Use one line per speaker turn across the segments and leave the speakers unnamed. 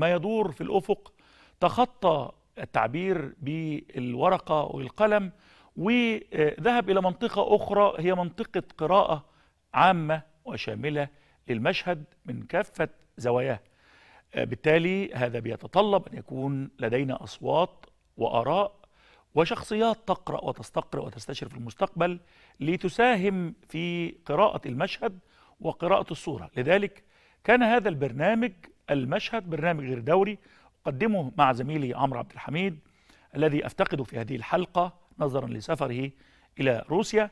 ما يدور في الأفق تخطى التعبير بالورقة والقلم وذهب إلى منطقة أخرى هي منطقة قراءة عامة وشاملة للمشهد من كافة زواياه بالتالي هذا بيتطلب أن يكون لدينا أصوات وآراء وشخصيات تقرأ وتستقرأ وتستشرف المستقبل لتساهم في قراءة المشهد وقراءة الصورة لذلك كان هذا البرنامج المشهد برنامج غير دوري أقدمه مع زميلي عمرو عبد الحميد الذي أفتقده في هذه الحلقة نظرا لسفره إلى روسيا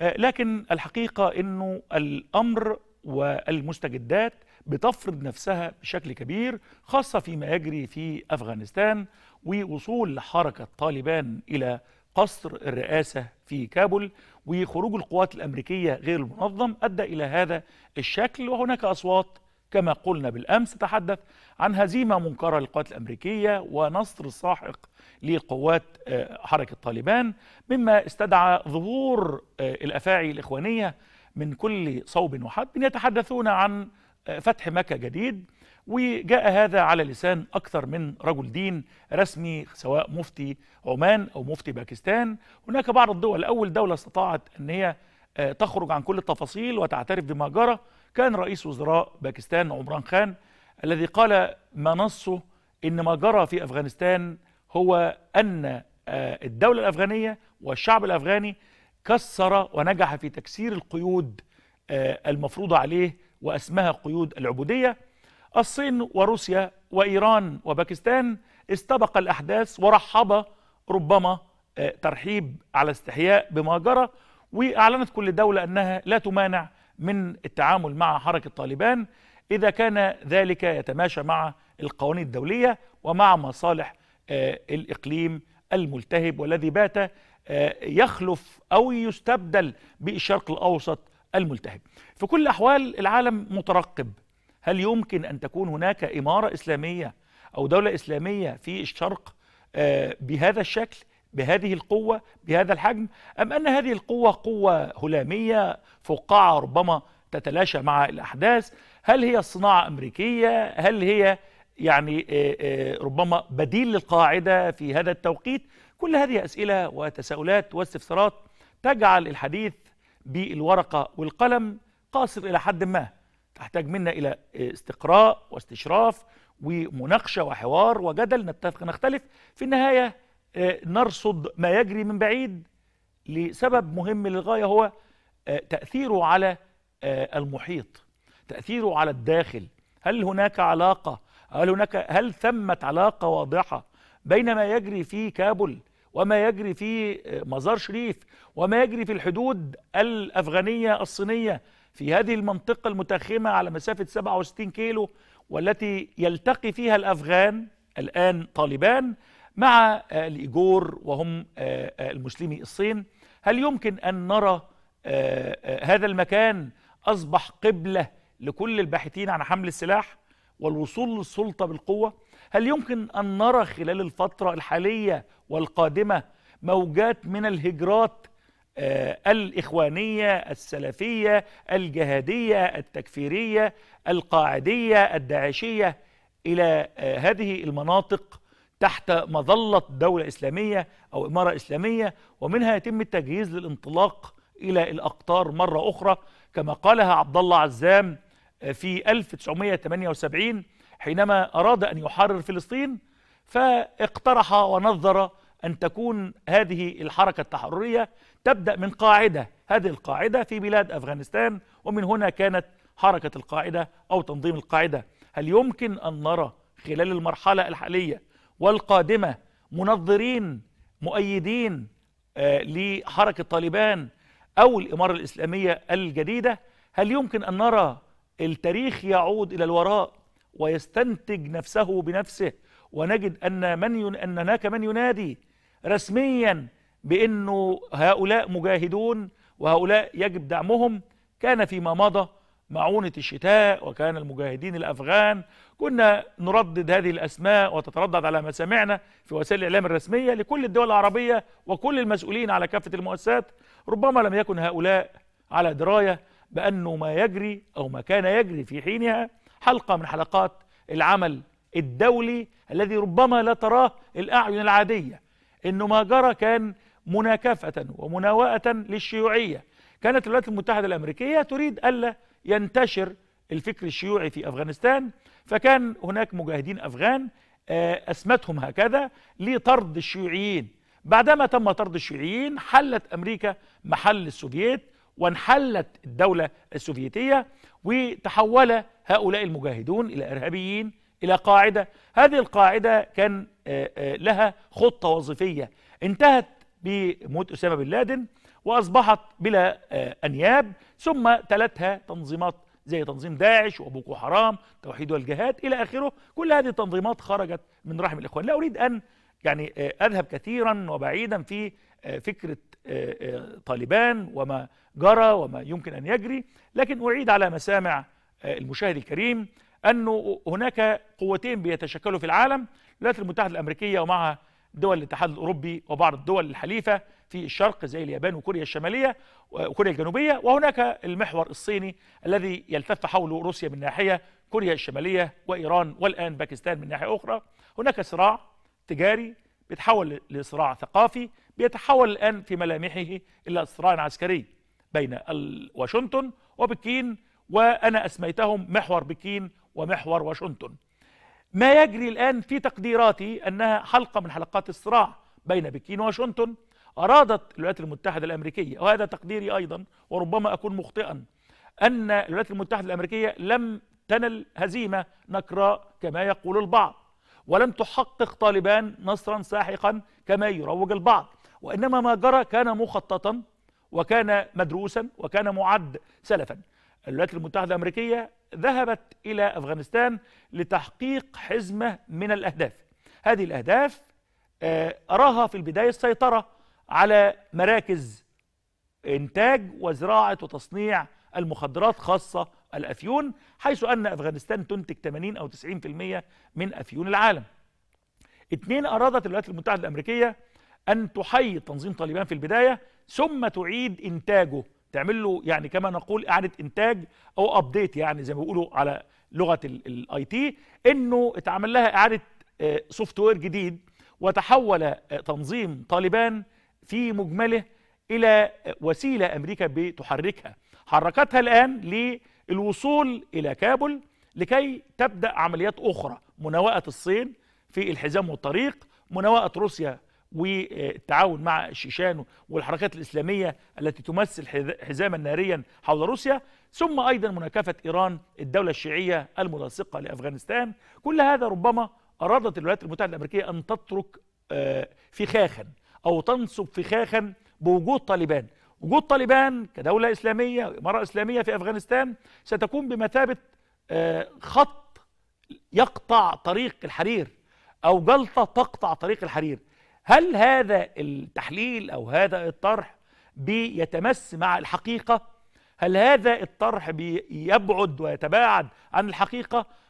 آه، لكن الحقيقة أنه الأمر والمستجدات بتفرض نفسها بشكل كبير خاصة فيما يجري في أفغانستان ووصول حركة طالبان إلى قصر الرئاسة في كابول وخروج القوات الأمريكية غير المنظم أدى إلى هذا الشكل وهناك أصوات كما قلنا بالأمس تحدث عن هزيمة منكرة للقوات الأمريكية ونصر ساحق لقوات آه، حركة طالبان مما استدعى ظهور آه، الأفاعي الإخوانية من كل صوب وحد يتحدثون عن آه، فتح مكة جديد وجاء هذا على لسان أكثر من رجل دين رسمي سواء مفتي عمان أو مفتي باكستان هناك بعض الدول أول دولة استطاعت أن هي آه، تخرج عن كل التفاصيل وتعترف بما جرى كان رئيس وزراء باكستان عمران خان الذي قال ما نصه ان ما جرى في افغانستان هو ان آه، الدوله الافغانيه والشعب الافغاني كسر ونجح في تكسير القيود آه، المفروضه عليه واسمها قيود العبوديه الصين وروسيا وايران وباكستان استبق الاحداث ورحب ربما ترحيب على استحياء بما جرى وأعلنت كل دولة أنها لا تمانع من التعامل مع حركة طالبان إذا كان ذلك يتماشى مع القوانين الدولية ومع مصالح آه، الإقليم الملتهب والذي بات آه، يخلف أو يستبدل بالشرق الأوسط الملتهب في كل أحوال العالم مترقب هل يمكن أن تكون هناك إمارة إسلامية أو دولة إسلامية في الشرق آه، بهذا الشكل بهذه القوة بهذا الحجم أم أن هذه القوة قوة هلامية فقاعة ربما تتلاشى مع الأحداث هل هي صناعة أمريكية هل هي يعني آه، آه، ربما بديل للقاعدة في هذا التوقيت كل هذه أسئلة وتساؤلات واستفسارات تجعل الحديث بالورقة والقلم قاصر إلى حد ما تحتاج منا إلى استقراء واستشراف ومناقشة وحوار وجدل نتفق نختلف في النهاية آه، نرصد ما يجري من بعيد لسبب مهم للغاية هو آه، تأثيره على آه، المحيط تأثيره على الداخل هل هناك علاقة هل هناك هل ثمة علاقة واضحة بين ما يجري في كابول وما يجري في مزار شريف وما يجري في الحدود الأفغانية الصينية في هذه المنطقة المتخمة على مسافة 67 كيلو والتي يلتقي فيها الأفغان الآن طالبان مع الإيجور وهم المسلمي الصين هل يمكن أن نرى هذا المكان أصبح قبلة لكل الباحثين عن حمل السلاح والوصول للسلطة بالقوة هل يمكن أن نرى خلال الفترة الحالية والقادمة موجات من الهجرات الإخوانية السلفية الجهادية التكفيرية القاعدية الداعشية إلى هذه المناطق تحت مظلة دولة إسلامية أو إمارة إسلامية ومنها يتم التجهيز للانطلاق إلى الأقطار مرة أخرى كما قالها عبد الله عزام آه، في 1978 حينما أراد أن يحرر فلسطين فاقترح ونظر أن تكون هذه الحركة التحررية تبدأ من قاعدة هذه القاعدة في بلاد أفغانستان ومن هنا كانت حركة القاعدة أو تنظيم القاعدة هل يمكن أن نرى خلال المرحلة الحالية والقادمة منظرين مؤيدين آه، لحركة طالبان أو الإمارة الإسلامية الجديدة هل يمكن أن نرى التاريخ يعود إلى الوراء ويستنتج نفسه بنفسه ونجد أن, من ين... أن هناك من ينادي رسميا بأنه هؤلاء مجاهدون وهؤلاء يجب دعمهم كان فيما مضى معونة الشتاء وكان المجاهدين الأفغان كنا نردد هذه الأسماء وتتردد على مسامعنا في وسائل الإعلام الرسمية لكل الدول العربية وكل المسؤولين على كافة المؤسسات ربما لم يكن هؤلاء على دراية بأنه ما يجري أو ما كان يجري في حينها حلقة من حلقات العمل الدولي الذي ربما لا تراه الأعين العادية إنه ما جرى كان مناكفة ومناوأة للشيوعية كانت الولايات المتحدة الأمريكية تريد ألا ينتشر الفكر الشيوعي في أفغانستان فكان هناك مجاهدين أفغان آه، أسمتهم هكذا لطرد الشيوعيين بعدما تم طرد الشيوعيين حلت أمريكا محل السوفييت وانحلت الدولة السوفيتية وتحول هؤلاء المجاهدون إلى إرهابيين إلى قاعدة هذه القاعدة كان آه، آه، لها خطة وظيفية انتهت بموت أسامة بن لادن وأصبحت بلا آه، أنياب ثم تلتها تنظيمات زي تنظيم داعش وبوكو حرام توحيد والجهاد إلى آخره كل هذه التنظيمات خرجت من رحم الإخوان لا أريد أن يعني آه، أذهب كثيرا وبعيدا في آه، فكرة طالبان وما جرى وما يمكن أن يجري لكن أعيد على مسامع المشاهد الكريم أنه هناك قوتين بيتشكلوا في العالم الولايات المتحدة الأمريكية ومعها دول الاتحاد الأوروبي وبعض الدول الحليفة في الشرق زي اليابان وكوريا الشمالية وكوريا الجنوبية وهناك المحور الصيني الذي يلتف حوله روسيا من ناحية كوريا الشمالية وإيران والآن باكستان من ناحية أخرى هناك صراع تجاري بيتحول لصراع ثقافي بيتحول الآن في ملامحه إلى صراع عسكري بين واشنطن وبكين وأنا أسميتهم محور بكين ومحور واشنطن ما يجري الآن في تقديراتي أنها حلقة من حلقات الصراع بين بكين وواشنطن أرادت الولايات المتحدة الأمريكية وهذا تقديري أيضا وربما أكون مخطئا أن الولايات المتحدة الأمريكية لم تنل هزيمة نكراء كما يقول البعض ولم تحقق طالبان نصرا ساحقا كما يروج البعض وإنما ما جرى كان مخططا وكان مدروسا وكان معد سلفا الولايات المتحدة الأمريكية ذهبت إلى أفغانستان لتحقيق حزمة من الأهداف هذه الأهداف آه، أراها في البداية السيطرة على مراكز إنتاج وزراعة وتصنيع المخدرات خاصة الأفيون حيث أن أفغانستان تنتج 80 أو 90% من أفيون العالم اثنين أرادت الولايات المتحدة الأمريكية أن تحيي تنظيم طالبان في البداية ثم تعيد إنتاجه تعمل له يعني كما نقول إعادة إنتاج أو أبديت يعني زي ما بيقولوا على لغة الآي تي إنه اتعمل لها إعادة سوفت آه، وير جديد وتحول آه، تنظيم طالبان في مجمله إلى وسيلة أمريكا بتحركها حركتها الآن للوصول إلى كابل لكي تبدأ عمليات أخرى مناوئة الصين في الحزام والطريق مناوئة روسيا والتعاون مع الشيشان والحركات الإسلامية التي تمثل حزاما ناريا حول روسيا ثم أيضا مناكفة إيران الدولة الشيعية الملاصقة لأفغانستان كل هذا ربما أرادت الولايات المتحدة الأمريكية أن تترك آه، فخاخا أو تنصب فخاخا بوجود طالبان وجود طالبان كدولة إسلامية واماره إسلامية في أفغانستان ستكون بمثابة آه، خط يقطع طريق الحرير أو جلطة تقطع طريق الحرير هل هذا التحليل أو هذا الطرح بيتمس مع الحقيقة؟ هل هذا الطرح بيبعد ويتباعد عن الحقيقة؟